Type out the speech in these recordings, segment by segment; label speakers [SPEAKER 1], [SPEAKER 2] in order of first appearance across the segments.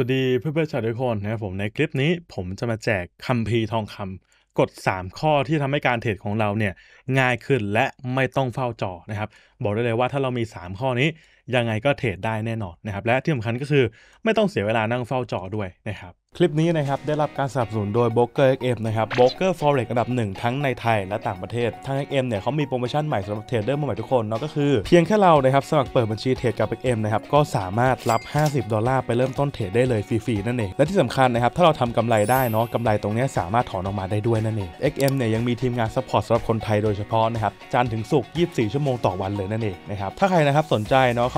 [SPEAKER 1] สวัสดีเพื่อนเพื่อนชาวทุกคนนะครับผมในคลิปนี้ผมจะมาแจกคัมภีร์ทองคำ กด 3 ข้อที่ทำให้การเทรดของเราเนี่ยง่ายขึ้นและไม่ต้องเฝ้าจอนะครับ บอกได้เลยว่าถ้าเรามี 3 ข้อนี้ยังไงก็เทรดได้แน่นอนนะครับ และที่สำคัญก็คือไม่ต้องเสียเวลานั่งเฝ้าจอด้วยนะครับ คลิปนี้นะครับ ได้รับการสนับสนุนโดย b r o k e r XM นะครับ b r o k e r Forex อันดับหนึ่งทั้งในไทยและต่างประเทศทาง XM เนี่ยเขามีโปรโมชั่นใหม่สำหรับเทรดเดอร์ใหม่ทุกคนเนาะก็คือ เพียงแค่เรานะครับสมัครเปิดบัญชีเทรดกับ XM นะครับก็สามารถรับ50ดอลลาร์ไปเริ่มต้นเทรดได้เลยฟรีๆนั่นเองและที่สำคัญนะครับถ้าเราทำกำไรได้เนาะกำไรตรงนี้สามารถถอนออกมาได้ด้วยนั่นเอง XM เนี่ยยังมีทีมงานซัพพอร์ตสำหรับคนไทยโดยเฉพาะนะครับจันถึงศุกร์24 ชั่วโมงต่อวันเลยนั่นเองนะครับถ้าใครนะครับสนใจเนาะเ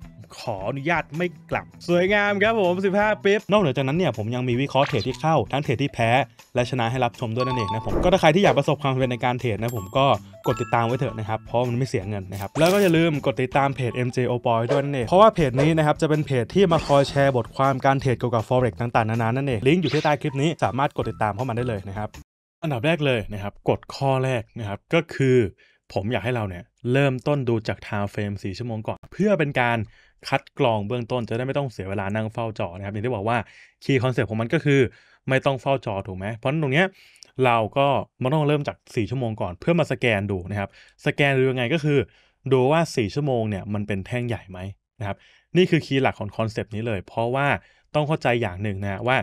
[SPEAKER 1] ขออนุญาตไม่กลับ สวยงามครับผม 15ปิ๊บนอกเหนือจากนั้นเนี่ยผมยังมีวิเคราะห์เทรดที่เข้า ทั้งเทรดที่แพ้ และชนะให้รับชมด้วยนั่นเองนะผม ก็ถ้าใครที่อยากประสบความสำเร็จในการเทรดนะผมก็กดติดตามไว้เถอะนะครับ เพราะมันไม่เสียเงินนะครับ แล้วก็อย่าลืมกดติดตามเพจ MJ o p o y ด้วยนั่นเองเพราะว่าเพจนี้นะครับจะเป็นเพจที่มาคอยแชร์บทความการเทรดเกี่ยวกับ forex ต่าง ๆ นานานั่นเองลิงก์อยู่ที่ใต้คลิปนี้สามารถกดติดตามเข้ามาได้เลยนะครับอันดับแรกเลยนะครับกดข้อแรกนะครับก็คือ ผมอยากให้เราเนี่ยเริ่มต้นดูจาก time frame 4ชั่วโมงก่อนเพื่อเป็นการคัดกรองเบื้องต้นจะได้ไม่ต้องเสียเวลานั่งเฝ้าจอนะครับอย่างที่บอกว่าคีย์คอนเซ็ปต์ของมันก็คือไม่ต้องเฝ้าจอถูกไหมเพราะตรงเนี้ยเราก็มาต้องเริ่มจาก4ชั่วโมงก่อนเพื่อมาสแกนดูนะครับสแกนดูยังไงก็คือ ดูว่า4ชั่วโมงเนี่ยมันเป็นแท่งใหญ่ไหมนะครับนี่คือคีย์หลักของคอนเซปต์นี้เลย เพราะว่าต้องเข้าใจอย่างหนึ่งนะว่า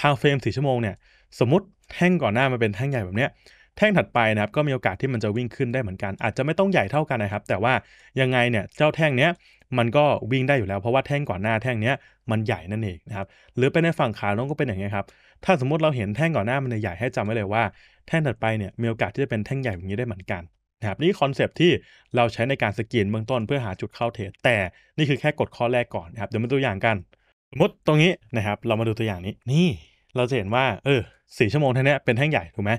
[SPEAKER 1] ทางเฟรม4ชั่วโมงเนี่ยสมมติแท่งก่อนหน้ามันเป็นแท่งใหญ่แบบเนี้ยแท่งถัดไปนะครับ ก็มีโอกาสที่มันจะวิ่งขึ้นได้เหมือนกัน อาจจะไม่ต้องใหญ่เท่ากันนะครับ แต่ว่ายังไงเนี่ยเจ้าแท่งเนี้ยมันก็วิ่งได้อยู่แล้ว เพราะว่าแท่งก่อนหน้าแท่งเนี้ยมันใหญ่นั่นเองนะครับหรือไปในฝั่งขาน้องก็เป็นอย่างนี้ครับ ถ้าสมมติเราเห็นแท่งก่อนหน้ามันใหญ่ให้จำไว้เลยว่าแท่งถัดไปเนี่ยมีโอกาสที่จะเป็นแท่งใหญ่แบบนี้ได้เหมือนกันนะครับนี่คอนเซปที่เราใช้ในการสกรีนเบื้องต้นเพื่อหาจุดเข้าเทรดแต่นี่คือแค่กดข้อแรกก่อนนะครับเดี๋ยวมาตัวอย่างกันสมมติตรงนี้นะครับเรามาดูตัวอย่างนี้นี่เราจะเห็นว่าเออสี่ชั่วโมงท่านี้เป็นแท่งใหญ่ถูกไหม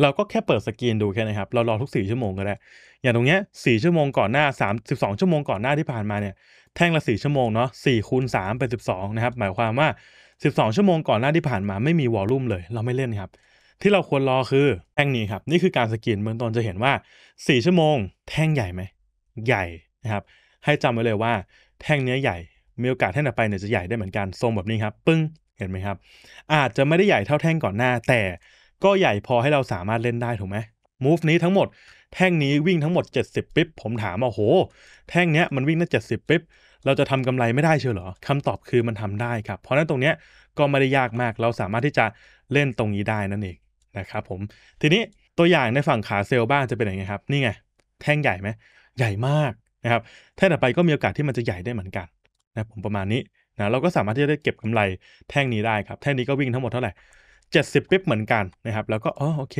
[SPEAKER 1] เราก็แค่เปิดสกรีนดูแค่นะครับเรารอทุก4ชั่วโมงก็ได้อย่างตรงเนี้ย4ชั่วโมงก่อนหน้า3 12ชั่วโมงก่อนหน้าที่ผ่านมาเนี่ยแท่งละ4 ชั่วโมงเนาะ4คูณ3เป็น12นะครับหมายความว่า 12 ชั่วโมงก่อนหน้าที่ผ่านมาไม่มีวอลลุ่มเลยเราไม่เล่นครับที่เราควรรอคือแท่งนี้ครับนี่คือการสกรีนเบื้องต้นจะเห็นว่า 4 ชั่วโมงแท่งใหญ่ไหมใหญ่นะครับให้จำไว้เลยว่า แท่งเนี้ยใหญ่มีโอกาสแท่งต่อไปเนี่ยจะใหญ่ได้เหมือนกันทรงแบบนี้ครับปึ้งเห็นไหมครับ อาจจะไม่ได้ใหญ่เท่าแท่งก่อนหน้าแต่ก็ใหญ่พอให้เราสามารถเล่นได้ถูกไหมมูฟนี้ทั้งหมด แท่งนี้วิ่งทั้งหมด 70 ปิ๊บผมถามว่าโห แท่งเนี้ยมันวิ่งได้70ปิ๊บเราจะทำกำไรไม่ได้เชียวเหรอ คำตอบคือมันทำได้ครับเพราะนั้นตรงเนี้ยก็ไม่ได้ยากมาก เราสามารถที่จะเล่นตรงนี้ได้นั่นเองนะครับผมทีนี้ตัวอย่างในฝั่งขาเซลล์บ้างจะเป็นยังไงครับ นี่ไง แท่งใหญ่ไหมใหญ่มากนะครับแท่งต่อไปก็มีโอกาสที่มันจะใหญ่ได้เหมือนกันนะผมประมาณนี้นะเราก็สามารถที่จะได้เก็บกำไรแท่งนี้ได้ครับแท่งนี้ก็วิ่งทั้งหมดเท่าไหร่70ปิ๊บเหมือนกันนะครับแล้วก็อ๋อโอเค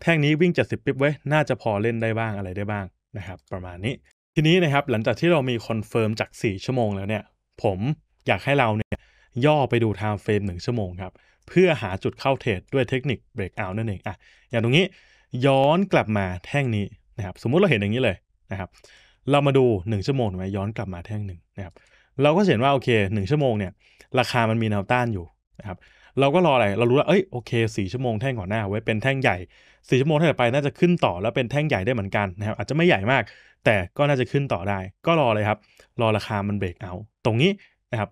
[SPEAKER 1] แท่งนี้วิ่ง 70ปิ๊บไว้น่าจะพอเล่นได้บ้างอะไรได้บ้างนะครับประมาณนี้ทีนี้นะครับหลังจากที่เรามีคอนเฟิร์มจาก 4 ชั่วโมงแล้วเนี่ย ผมอยากให้เราเนี่ยย่อไปดูไทม์เฟรม 1 ชั่วโมงครับเพื่อหาจุดเข้าเทรดด้วยเทคนิคเบรกเอาท์นั่นเองอ่ะอย่างตรงนี้ย้อนกลับมาแท่งนี้นะครับสมมุติเราเห็นอย่างนี้เลยนะครับเรามาดู 1 ชั่วโมงไหมย้อนกลับมาแท่งหนึ่งนะครับเราก็เห็นว่าโอเค 1 ชั่วโมงเนี่ย ราคามันมีแนวต้านอยู่นะครับเราก็รออะไรเรารู้ว่าเอ้ยโอเคสี่ชั่วโมงแท่งก่อนหน้าไว้เป็นแท่งใหญ่สี่ชั่วโมงถัดไป น่าจะขึ้นต่อแล้วเป็นแท่งใหญ่ได้เหมือนกันนะครับอาจจะไม่ใหญ่มาก แต่ก็น่าจะขึ้นต่อได้ ก็รอเลยครับรอราคามันเบรกเอา ตรงนี้นะครับ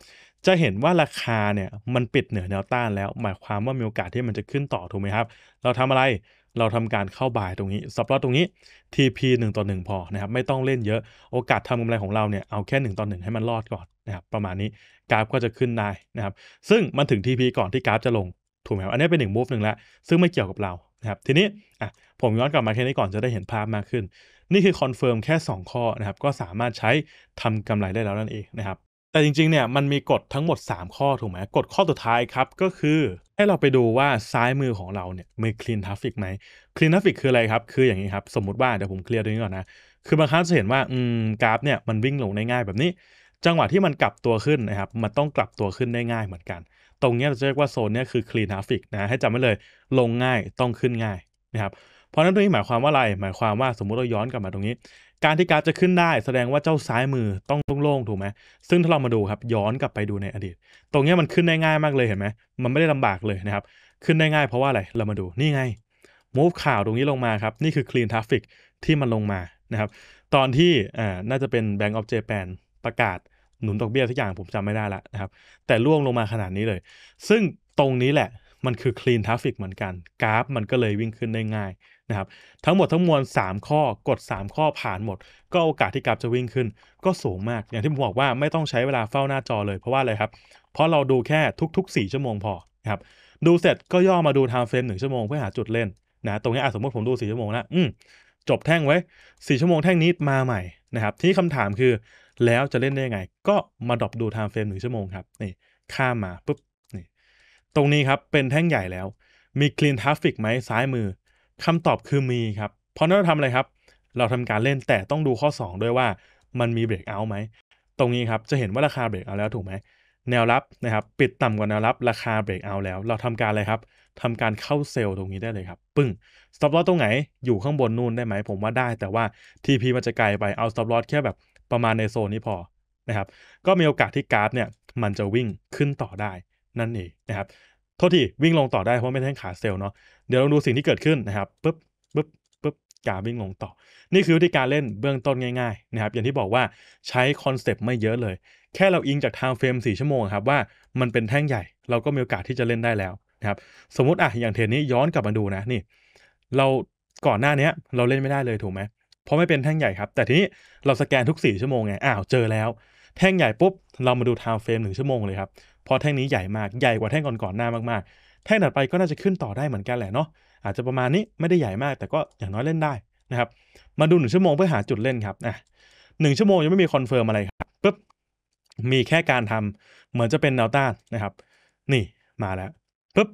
[SPEAKER 1] จะเห็นว่าราคาเนี่ย มันปิดเหนือแนวต้านแล้วหมายความว่ามีโอกาสที่มันจะขึ้นต่อถูกไหมครับ เราทำอะไรเราทำการเข้าบ่ายตรงนี้สปอตตรงนี้ TP 1ต่อ1พอนะครับไม่ต้องเล่นเยอะโอกาสทำกำไรของเราเนี่ยเอาแค่1ต่อ1ให้มันรอดก่อนะครับประมาณนี้กราฟก็จะขึ้นได้นะครับซึ่งมันถึง TP ก่อนที่กราฟจะลง ถูกไหมครับอันนี้เป็นหนึ่งมูฟหนึ่งแล้วซึ่งไม่เกี่ยวกับเรานะครับทีนี้อ่ะผมย้อนกลับมาแค่นี้ก่อนจะได้เห็นภาพมากขึ้น นี่คือคอนเฟิร์มแค่ 2 ข้อนะครับก็สามารถใช้ทำกำไรได้แล้วนั่นเองนะครับแต่จริงๆเนี่ยมันมีกฎทั้งหมด 3 ข้อ ถูกไหมกฎข้อสุดท้ายครับก็คือให้เราไปดูว่าซ้ายมือของเราเนี่ยมีคลีนทัฟฟิกไหมคลีนทัาฟฟิกคืออะไรครับคืออย่างนี้ครับสมมติว่าเดี๋ยวผมเคลียร์ตรงนี้ก่อนนะคือบางครั้งจะเห็นว่าอืมกราฟเนี่ยมันวิ่งลงได้ง่ายแบบนี้จังหวะที่มันกลับตัวขึ้นนะครับ มันต้องกลับตัวขึ้นได้ง่ายเหมือนกัน ตรงนี้เราจะเรียกว่าโซนนี้คือ clean traffic นะ ให้จำไว้เลยลงง่าย ต้องขึ้นง่ายนะครับ เพราะนั้นตรงนี้หมายความว่าอะไร หมายความว่าสมมุติเราย้อนกลับมาตรงนี้ การที่การจะขึ้นได้แสดงว่าเจ้าซ้ายมือต้องโล่งๆถูกไหม ซึ่งถ้าเรามาดูครับ ย้อนกลับไปดูในอดีต ตรงนี้มันขึ้นได้ง่ายมากเลยเห็นไหมมันไม่ได้ลำบากเลยนะครับ ขึ้นได้ง่าย เพราะว่าอะไร เรามาดู นี่ไง move ข่าวตรงนี้ลงมาครับ นี่คือ clean traffic ที่มันลงมา นะครับ ตอนที่ อ่าน่าจะเป็นงก์ออฟเจแปนประกาศหนุนดอกเบี้ยทุกอย่างผมจำไม่ได้ละนะครับ แต่ร่วงลงมาขนาดนี้เลย ซึ่งตรงนี้แหละมันคือ clean traffic เหมือนกัน กราฟมันก็เลยวิ่งขึ้นได้ง่ายนะครับ ทั้งหมดทั้งมวล3 ข้อกด 3 ข้อผ่านหมด ก็โอกาสที่กราฟจะวิ่งขึ้นก็สูงมากอย่างที่ผมบอกว่าไม่ต้องใช้เวลาเฝ้าหน้าจอเลยเพราะว่าอะไรครับเพราะเราดูแค่ทุก ๆ4ชั่วโมงพอนะครับดูเสร็จก็ย่อมาดู time frame 1ชั่วโมงเพื่อหาจุดเล่นนะตรงนี้อสมมติผมดู4ชั่วโมงแล้วจบแท่งไว้4ชั่วโมงแท่งนี้มาใหม่นะครับที่คำถามคือแล้วจะเล่นได้ยังไง ก็มาดรอปดูไทม์เฟรมหนึ่งชั่วโมงครับ นี่ข้ามมาปุ๊บ นี่ตรงนี้ครับ เป็นแท่งใหญ่แล้ว มีคลีนทราฟิกไหมซ้ายมือ คำตอบคือมีครับเพราะนั้นเราทำอะไรครับ เราทำการเล่นแต่ต้องดูข้อ 2 ด้วยว่ามันมีเบรกเอาไหม ตรงนี้ครับจะเห็นว่าราคาเบรกเอาแล้วถูกไหม แนวรับนะครับ ปิดต่ำกว่าแนวรับราคาเบรกเอาแล้ว เราทำการอะไรครับทำการเข้าเซลล์ตรงนี้ได้เลยครับ ปึ้ง สต็อปลอตตรงไหน อยู่ข้างบนนู่นได้ไหมผมว่าได้ แต่ว่า TP มันจะไกลไป เอาสต็อปลอตแค่แบบประมาณในโซนนี้พอนะครับ ก็มีโอกาสที่กราฟเนี่ยมันจะวิ่งขึ้นต่อได้ นั่นเองนะครับโทษที วิ่งลงต่อได้ เพราะไม่ใช่ขาเซลล์เนาะเดี๋ยวลองดูสิ่งที่เกิดขึ้นนะครับปุ๊บปุ๊บปุ๊บ กราฟวิ่งลงต่อ นี่คือวิธีการเล่นเบื้องต้นง่าย ๆ นะครับ อย่างที่บอกว่าใช้คอนเซปต์ไม่เยอะเลย แค่เราอิงจากทางเฟรม 4 ชั่วโมงครับว่ามันเป็นแท่งใหญ่ เราก็มีโอกาสที่จะเล่นได้แล้วนะครับสมมติอ่ะอย่างเทนนี้ย้อนกลับมาดูนะนี่ เราก่อนหน้านี้เราเล่นไม่ได้เลยถูกไหมพราะไม่เป็นแท่งใหญ่ครับ แต่ทีนี้เราสแกนทุก 4 ชั่วโมงไงอ้าวเจอแล้ว แท่งใหญ่ปุ๊บ เรามาดูไทม์เฟรมหนึ่งชั่วโมงเลยครับเพราะแท่งนี้ใหญ่มากใหญ่กว่าแท่งก่อนๆหน้ามากๆ แท่งถัดไปก็น่าจะขึ้นต่อได้เหมือนกันแหละเนาะอาจจะประมาณนี้ไม่ได้ใหญ่มากแต่ก็อย่างน้อยเล่นได้นะครับมาดูหนึ่งชั่วโมงเพื่อหาจุดเล่นครับอ่ะหนึ่งชั่วโมงยังไม่มีคอนเฟิร์มอะไรครับปุ๊บมีแค่การทำเหมือนจะเป็นแนวต้านนะครับ นี่มาแล้วปุ๊บ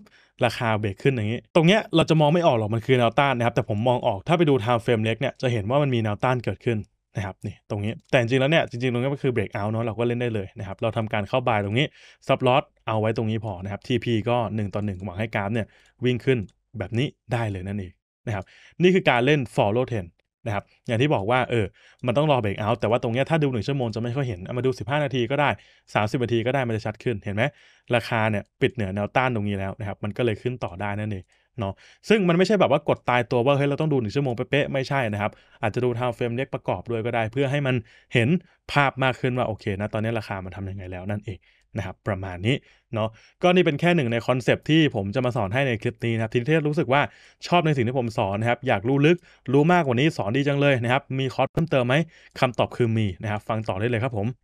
[SPEAKER 1] ราคาเบรกขึ้นอย่างนี้ ตรงเนี้ยเราจะมองไม่ออกหรอกมันคือแนวต้านนะครับ แต่ผมมองออกถ้าไปดูไทม์เฟรมเล็กเนี่ย จะเห็นว่ามันมีแนวต้านเกิดขึ้นนะครับนี่ตรงนี้ แต่จริงแล้วเนี่ย จริงๆตรงนี้ก็คือเบรกเอาเนาะเราก็เล่นได้เลยนะครับ เราทำการเข้าบายตรงนี้ซับลอสเอาไว้ตรงนี้พอนะครับ TP ก็ 1ต่อ1หวังให้กราฟเนี่ยวิ่งขึ้นแบบนี้ได้เลยนั่นเองนะครับนี่คือการเล่น follow trend นะครับอย่างที่บอกว่าเออ มันต้องรอเบรกเอา์แต่ว่าตรงนี้ถ้าดูหนึ่งชั่วโมงจะไม่ค่อยเห็น เอามาดู 15 นาทีก็ได้ 30 นาทีก็ได้มันจะชัดขึ้น เห็นไหมราคาเนี่ยปิดเหนือแนวต้านตรงนี้แล้วนะครับมันก็เลยขึ้นต่อได้นั่นเองเนาะซึ่งมันไม่ใช่แบบว่ากดตายตัวว่าเฮ้ยเราต้องดูหนึ่งชั่วโมงเป๊ะๆไม่ใช่นะครับ อาจจะดูทาวเฟรมเล็กประกอบด้วยก็ได้ เพื่อให้มันเห็นภาพมากขึ้นว่าโอเคนะตอนนี้ราคามันทำยังไงแล้วนั่นเองนะครับประมาณนี้เนาะก็นี่เป็นแค่หนึ่งในคอนเซปที่ผมจะมาสอนให้ในคลิปนี้นะครับทีนี้รู้สึกว่าชอบในสิ่งที่ผมสอนนะครับอยากรู้ลึก รู้มากกว่านี้ สอนดีจังเลยนะครับมีคอร์สเพิ่มเติมไหมคำตอบคือมีนะครับฟังต่อได้เลยครับผม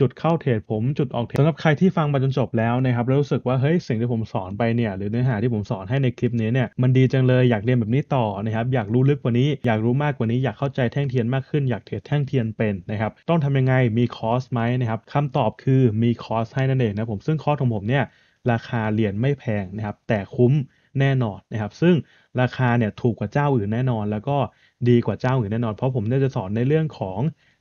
[SPEAKER 1] จุดเข้าเทรดผมจุดออกเทรดสำหรับใครที่ฟังมาจนจบแล้วนะครับแล้วรู้สึกว่า เฮ้ยสิ่งที่ผมสอนไปเนี่ยหรือเนื้อหาที่ผมสอนให้ในคลิปนี้เนี่ยมันดีจังเลยอยากเรียนแบบนี้ต่อนะครับอยากรู้ลึกกว่านี้อยากรู้มากกว่านี้ อยากเข้าใจแท่งเทียนมากขึ้นอยากเทรดแท่งเทียนเป็นนะครับต้องทำยังไงมีคอร์สไหมนะครับคำตอบคือมีคอร์สให้นั่นเองนะผมซึ่งคอร์สของผมเนี่ยราคาเหรียญไม่แพงนะครับแต่คุ้มแน่นอนนะครับซึ่งราคาเนี่ยถูกกว่าเจ้าอื่นแน่นอน แล้วก็ดีกว่าเจ้าอื่นแน่นอน เพราะผมเนี่ยจะสอนในเรื่องของ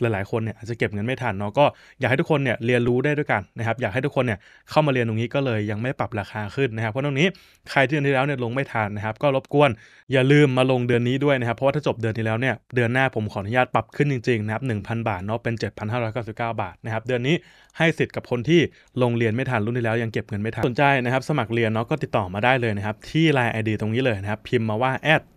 [SPEAKER 1] หลายๆคนเนี่ยอาจจะเก็บเงินไม่ทันเนาะก็อยากให้ทุกคนเนี่ยเรียนรู้ได้ด้วยกันนะครับอยากให้ทุกคนเนี่ยเข้ามาเรียนตรงนี้ก็เลยยังไม่ปรับราคาขึ้นนะครับเพราะตรงนี้ใครที่เดือนที่แล้วเนี่ยลงไม่ทันนะครับก็รบกวนอย่าลืมมาลงเดือนนี้ด้วยนะครับเพราะว่าถ้าจบเดือนที่แล้วเนี่ยเดือนหน้าผมขออนุญาตปรับขึ้นจริงๆนะครับงพันบาทเนาะเป็น7,599 บาทนะครับเดือนนี้ให้สิทธิ์กับคนที่ลงเรียนไม่ทันรุ่นที่แล้วยังเก็บเงินไม่ทันสนใจนะครับสมัครเรียนเนาะก็ติดต่อมาได้เลยนะครับที่ไอเดียตรงนี้เลยนะครับพิมพ์มาว่า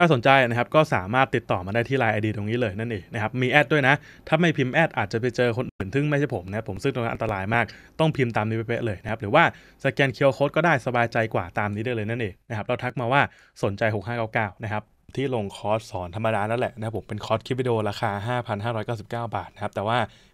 [SPEAKER 1] ถ้าสนใจนะครับก็สามารถติดต่อมาได้ที่ไลน์ไอดีตรงนี้เลยนั่นเองนะครับมีแอดด้วยนะ ถ้าไม่พิมพ์แอดอาจจะไปเจอคนอื่นทึ่งไม่ใช่ผมนะผมซึ่งตรงนั้นอันตรายมากต้องพิมพ์ตามนี้ไปเลยนะครับ หรือว่าสแกนเคียร์โค้ดก็ได้สบายใจกว่าตามนี้ได้เลยนั่นเองนะครับ เราทักมาว่าสนใจ 6599 นะครับ ที่ลงคอร์สสอนธรรมดานั่นแหละนะผมเป็นคอร์สคลิปวิดีโอราคา5,599 บาทนะครับแต่ว่า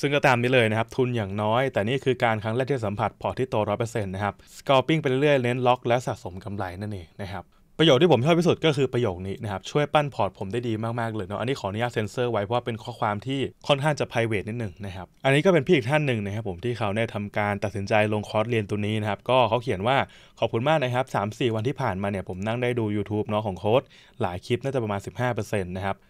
[SPEAKER 1] ซึ่งก็ตามนี้เลยนะครับ ทุนอย่างน้อยแต่นี่คือการครั้งแรกที่สัมผัสพอที่โตร้อยเปอร์เซ็นต์นะครับสกอร์ปิ้งไปเรื่อยเน้นล็อกและสะสมกำไรนั่นเองนะครับประโยชน์ที่ผมชอบที่สุดก็คือประโยคนี้นะครับ ช่วยปั้นพอร์ตผมได้ดีมากๆเลยเนาะอันนี้ขออนุญาตเซ็นเซอร์ไว้ เพราะว่าเป็นข้อความที่ค่อนข้างจะไพรเวทนิดหนึ่งนะครับ อันนี้ก็เป็นพี่อีกท่านหนึ่งนะครับผมที่เขาได้ทำการตัดสินใจลงคอร์สเรียนตัวนี้นะครับก็เขาเขียนว่าขอบคุณมากนะครับ3-4 วันที่ผ่านมาเนี่ยผมนั่งได้ดู YouTube เนาะของโค้ดหลายคลิปน่าจะประมาณ15%นะครับ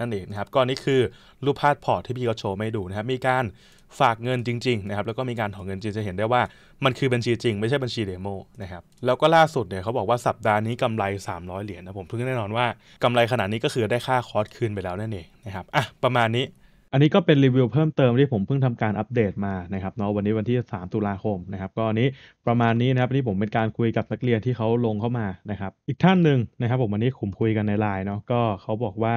[SPEAKER 1] นั่นเองนะครับกอนนี้คือรูปภาพพอร์ตที่พี่ก็โชว์ไม่ดูนะครับมีการฝากเงินจริงๆนะครับแล้วก็มีการถอนเงินจริงจะเห็นได้ว่ามันคือบัญชีจริง ไม่ใช่บัญชีเดโมนะครับแล้วก็ล่าสุดเนี่ยเขาบอกว่า สัปดาห์นี้กำไร 300 เหรียญนะผมเพิ่งแน่นอนว่ากำไรขนาดนี้ก็คือได้ค่าคอร์สคืนไปแล้วนั่นเองนะครับอ่ะประมาณนี้อันนี้ก็เป็นรีวิวเพิ่มเติมที่ผมเพิ่งทำการอัปเดตมานะครับเนาะวันนี้วันที่ 3 ตุลาคมนะครับก็อันนี้ประมาณนี้นะครับนี่ผมเป็นการคุยกับนักเรียนที่เขาลงเข้ามานะครับอีกท่านหนึ่งนะครับผมวันนี้ผมคุยกันในไลน์เนาะก็เขาบอกว่า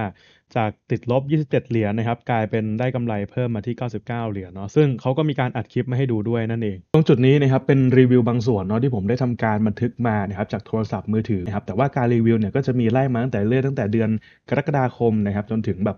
[SPEAKER 1] จากติดลบ 27 เหรียญนะครับกลายเป็นได้กำไรเพิ่มมาที่ 99 เหรียญเนาะซึ่งเขาก็มีการอัดคลิปมาให้ดูด้วยนั่นเองตรงจุดนี้นะครับเป็นรีวิวบางส่วนเนาะที่ผมได้ทำการบันทึกมานะครับจากโทรศัพท์มือถือนะครับแต่ว่าการรีวิวเนี่ยก็จะมีไล่มาตั้งแต่เรื่อยตั้งแต่เดือนกรกฎาคมนะครับจนถึงแบบ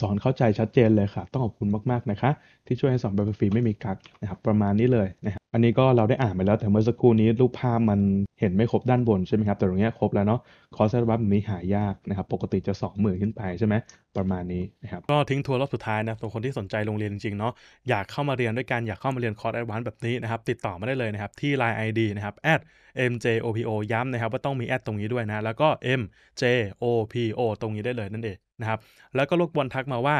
[SPEAKER 1] สอนเข้าใจชัดเจนเลยค่ะ ต้องขอบคุณมากๆนะคะที่ช่วยให้สอนแบบฟรีไม่มีกักนะครับประมาณนี้เลยนะครับอันนี้ก็เราได้อ่านไปแล้วแต่เมื่อสักครู่นี้รูปภาพมันเห็นไม่ครบด้านบนใช่ไหมครับแต่ตรงนี้ครบแล้วเนาะคอร์สรับแบบนี้หายากนะครับปกติจะ2มื่นขึ้นไปใช่ไหมประมาณนี้นะครับก็ทิ้งทัวร์รอบสุดท้ายนะสำหรับคนที่สนใจโรงเรียนจริงๆเนาะอยากเข้ามาเรียนด้วยกันอยากเข้ามาเรียนคอร์สแอดวานแบบนี้นะครับติดต่อมาได้เลยนะครับที่น์ไอ ID นะครับ @mjopo ย้ำนะครับว่าต้องมีแอดตรงนี้ด้วยนะ แล้วก็ mjopo ตรงนี้ได้เลยนั่นเองนะครับแล้วก็ลูกบอลทักมาว่า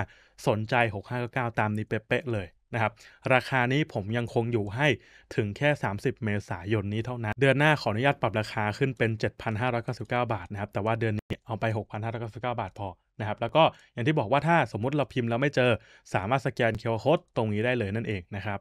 [SPEAKER 1] สนใจ 6599ตามนี้เป๊ะเลยนะครับราคานี้ผมยังคงอยู่ให้ถึงแค่ 30 เมษายนนี้เท่านั้น เดือนหน้าขออนุญาตปรับราคาขึ้นเป็น 7,599บาทนะครับแต่ว่าเดือนนี้เอาไป 6,599บาทพอนะครับแล้วก็อย่างที่บอกว่าถ้าสมมุติเราพิมพ์แล้วไม่เจอสามารถสแกนเคอร์โคดตรงนี้ได้เลยนั่นเองนะครับ